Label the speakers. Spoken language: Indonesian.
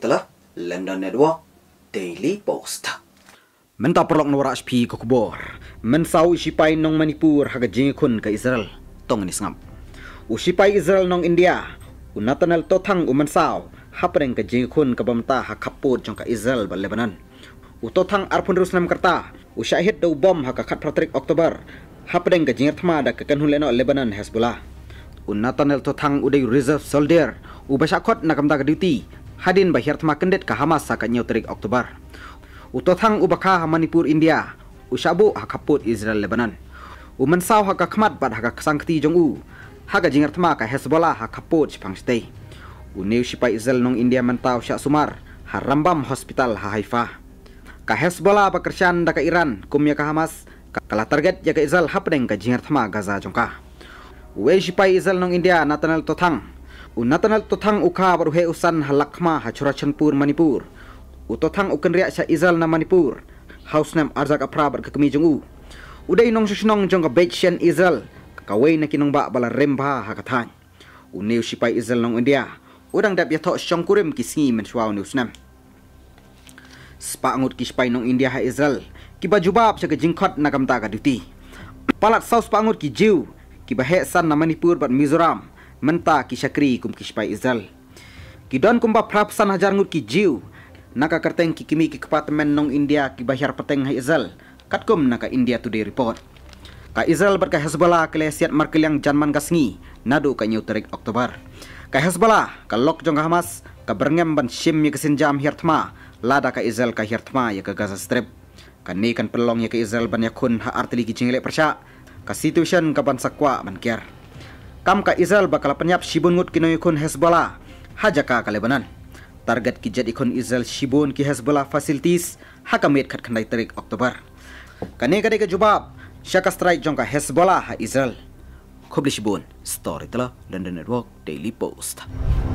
Speaker 1: telah London Network Daily Post. Menta perlok norak spi ke kubor. Mensau isipai nong Manipur haga ke Israel. Tong ini sengap. Usipai Israel nong India. Unatanel totang umensau. Hapreng ke jengikun ke bamta hakapur jong ke Israel ba Lebanon. Utotang arpun Rusnam kerta. Usyahid dau bom haka kat pratrik Oktober. Hapreng ke jengir thma da kekan Lebanon Hezbollah. Unatanel totang udai reserve soldier. Ubasakot nakamta ke duty hadin bahir tema kendet ke hamas sakatnya utrik oktober utothang ubaka manipur india usabu hakaput israel lebanon umensau haka kemat bad kesangkti jong u haka jingar tema ke hezbollah hakaput pangstei uneu sipai israel nong india mentau syak sumar harambam hospital ha haifa ka hezbollah bakersan daka iran kumya ke hamas kala target jaga ya israel hapening ke jingar tema gaza jongka Wei Shipai Israel nong India natanal totang, Unatan totang uka baru he usan halakma hacurachan pur Manipur. Utotang ukan riak sa izal na Manipur. House nam arzak apra bar kakami jung u. Uday nong susnong jong ka betsyan izal. Kakaway na kinong ba bala remba hakatang. Unew shipay izal nong India. Udang dap yato syong kurim kisingi mensuaw ni usnam. Spa angut kishpay nong India ha Israel. Kiba jubab sa kajingkot na kamta kaduti. Palat saus pangut ki jiw. Kiba heksan na Manipur bat Mizoram. menta ki shakri kum ki shpai izal ki don kum ba prap san hajar ngur ki jiu naka kerteng ki kimi ki kepatemen nong india ki bahyar peteng hai izal kat kum naka india today report ka izal bat ka hezbollah ke lesiat markel yang janman gasngi nado ka nyu terik oktober ka hezbollah ka lok jong hamas ka berngem ban shim ye kesinjam hirtma lada ka izal ka hirtma ya ka gaza strip ka ni kan pelong ya ka izal ban yakun ha artili ki jingle perca ka situation ka ban sakwa ban kiar kam ka Israel bakal penyap shibun ngut kino ikon Hezbollah hajaka kalebanan target ki jad ikon Israel shibun ki Hezbollah facilities hakamet khat khandai tarik Oktober kane kade ka jubab syaka strike jongka Hezbollah ha Israel khobli shibun story telah London Network Daily Post